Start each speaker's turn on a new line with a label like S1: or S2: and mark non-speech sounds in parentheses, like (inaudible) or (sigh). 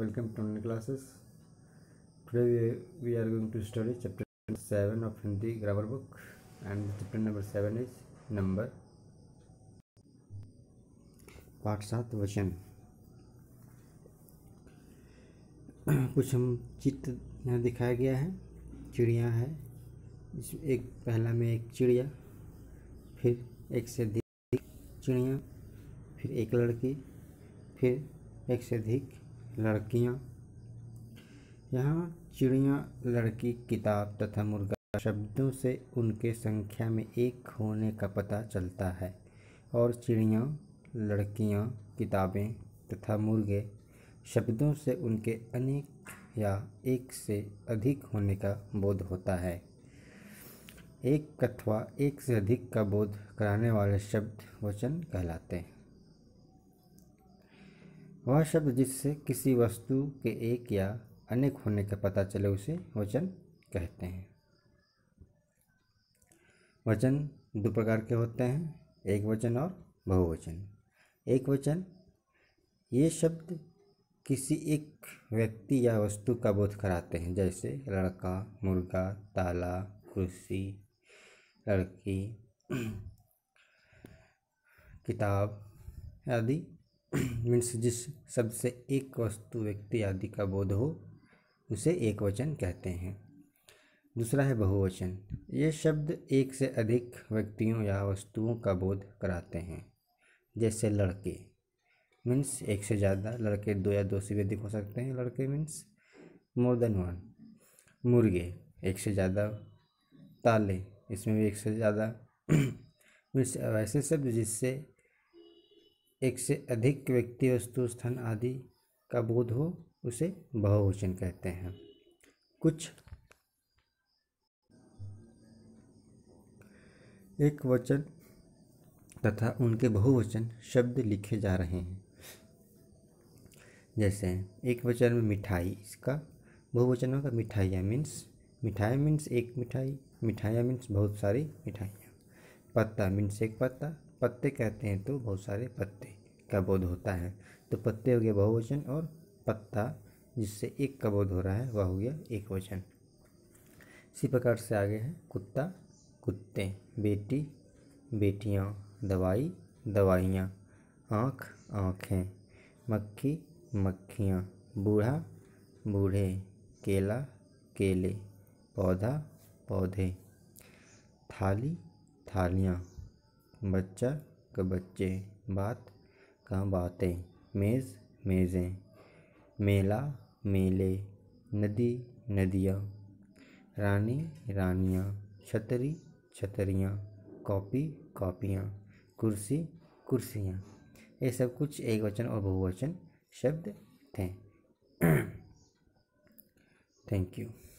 S1: welcome to online classes today we are going to study chapter 7 of hindi grammar book and chapter number 7 is number पाठ सात वचन कुछ हम चित्र यहाँ दिखाया गया है चिड़िया है इसमें एक पहला में एक चिड़िया फिर एक से अधिक चिड़िया फिर एक लड़की फिर एक से अधिक लड़कियाँ यहाँ चिड़िया लड़की किताब तथा मुर्गा शब्दों से उनके संख्या में एक होने का पता चलता है और चिड़िया लड़कियाँ किताबें तथा मुर्गे शब्दों से उनके अनेक या एक से अधिक होने का बोध होता है एक अथवा एक से अधिक का बोध कराने वाले शब्द वचन कहलाते हैं वह शब्द जिससे किसी वस्तु के एक या अनेक होने का पता चले उसे वचन कहते हैं वचन दो प्रकार के होते हैं एक वचन और बहुवचन एक वचन ये शब्द किसी एक व्यक्ति या वस्तु का बोध कराते हैं जैसे लड़का मुर्गा ताला कुर्सी लड़की (clears throat) किताब आदि (clears throat) मीन्स जिस शब्द से एक वस्तु व्यक्ति आदि का बोध हो उसे एक वचन कहते हैं दूसरा है बहुवचन ये शब्द एक से अधिक व्यक्तियों या वस्तुओं का बोध कराते हैं जैसे लड़के मीन्स एक से ज़्यादा लड़के दो या दो से भी अधिक हो सकते हैं लड़के मीन्स मोर देन वन मुर्गे एक से ज़्यादा ताले इसमें भी एक से ज़्यादा (clears throat) मीन्स ऐसे शब्द जिससे एक से अधिक व्यक्ति वस्तु स्थान आदि का बोध हो उसे बहुवचन कहते हैं कुछ एक वचन तथा उनके बहुवचन शब्द लिखे जा रहे हैं जैसे एक वचन में मिठाई इसका बहुवचन होगा मिठाइयाँ मीन्स मिठाई मीन्स एक मिठाई मिठाइयाँ मीन्स बहुत सारी मिठाइयाँ पत्ता मीन्स एक पत्ता पत्ते कहते हैं तो बहुत सारे पत्ते का बोध होता है तो पत्ते हो गया बहुवचन और पत्ता जिससे एक का बोध हो रहा है वह हो गया एक वचन इसी प्रकार से आगे है कुत्ता कुत्ते बेटी बेटियाँ दवाई दवाइयाँ आँख आँखें मक्खी मक्खियाँ बूढ़ा बूढ़े केला केले पौधा पौधे थाली थालियाँ बच्चा क बच्चे बात क बातें मेज़ मेज़ें मेला मेले नदी नदियाँ रानी रानियाँ छतरी छतरियाँ कॉपी कॉपियाँ कुर्सी कुर्सियाँ ये सब कुछ एक वचन और बहुवचन शब्द थे थैंक (clears throat) यू